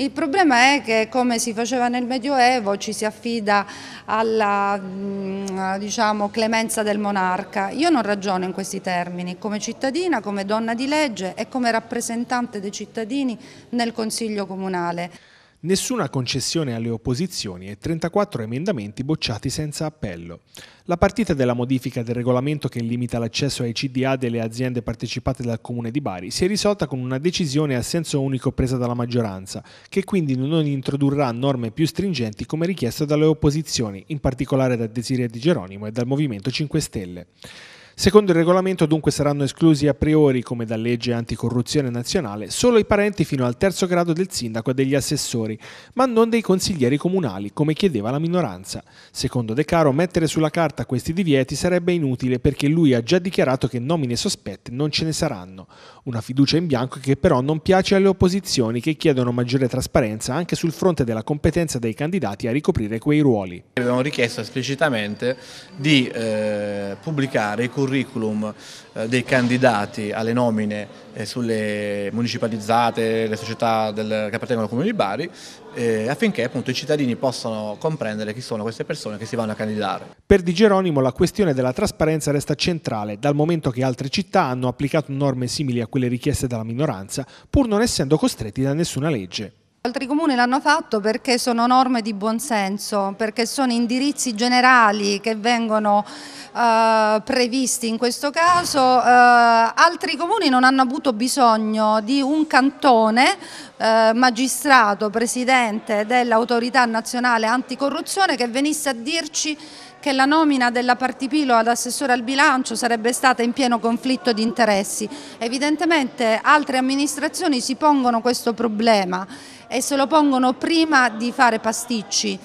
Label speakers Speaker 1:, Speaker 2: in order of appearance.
Speaker 1: Il problema è che come si faceva nel Medioevo ci si affida alla mm, diciamo, clemenza del monarca. Io non ragiono in questi termini, come cittadina, come donna di legge e come rappresentante dei cittadini nel Consiglio Comunale.
Speaker 2: Nessuna concessione alle opposizioni e 34 emendamenti bocciati senza appello. La partita della modifica del regolamento che limita l'accesso ai CDA delle aziende partecipate dal Comune di Bari si è risolta con una decisione a senso unico presa dalla maggioranza, che quindi non introdurrà norme più stringenti come richiesto dalle opposizioni, in particolare da Desiria Di Geronimo e dal Movimento 5 Stelle. Secondo il regolamento dunque saranno esclusi a priori, come da legge anticorruzione nazionale, solo i parenti fino al terzo grado del sindaco e degli assessori, ma non dei consiglieri comunali, come chiedeva la minoranza. Secondo De Caro, mettere sulla carta questi divieti sarebbe inutile perché lui ha già dichiarato che nomine sospette non ce ne saranno. Una fiducia in bianco che però non piace alle opposizioni che chiedono maggiore trasparenza anche sul fronte della competenza dei candidati a ricoprire quei ruoli.
Speaker 3: Abbiamo richiesto esplicitamente di eh, pubblicare i curriculum curriculum eh, dei candidati alle nomine eh, sulle municipalizzate, le società del, che appartengono al Comune di Bari, eh, affinché appunto, i cittadini possano comprendere chi sono queste persone che si vanno a candidare.
Speaker 2: Per Di Geronimo la questione della trasparenza resta centrale, dal momento che altre città hanno applicato norme simili a quelle richieste dalla minoranza, pur non essendo costretti da nessuna legge.
Speaker 1: Altri comuni l'hanno fatto perché sono norme di buonsenso, perché sono indirizzi generali che vengono eh, previsti in questo caso. Eh, altri comuni non hanno avuto bisogno di un cantone eh, magistrato, presidente dell'autorità nazionale anticorruzione che venisse a dirci che la nomina della Partipilo ad assessore al bilancio sarebbe stata in pieno conflitto di interessi. Evidentemente altre amministrazioni si pongono questo problema e se lo pongono prima di fare pasticci.